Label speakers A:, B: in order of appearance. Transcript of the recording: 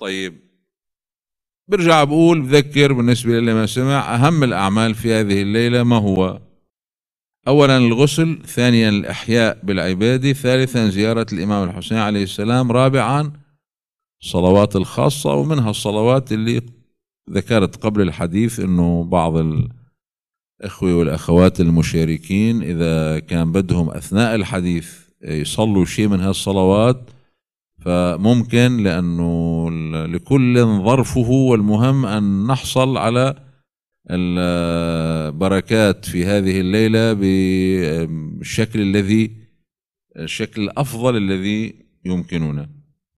A: طيب
B: برجع بقول بذكر بالنسبة للي ما سمع أهم الأعمال في هذه الليلة ما هو أولا الغسل ثانيا الإحياء بالعبادة ثالثا زيارة الإمام الحسين عليه السلام رابعا الصلوات الخاصة ومنها الصلوات اللي ذكرت قبل الحديث أنه بعض الإخوة والأخوات المشاركين إذا كان بدهم أثناء الحديث يصلوا شيء من هالصلوات فممكن لأنه لكل ظرفه والمهم أن نحصل على البركات في هذه الليلة بالشكل الذي الشكل الأفضل الذي يمكننا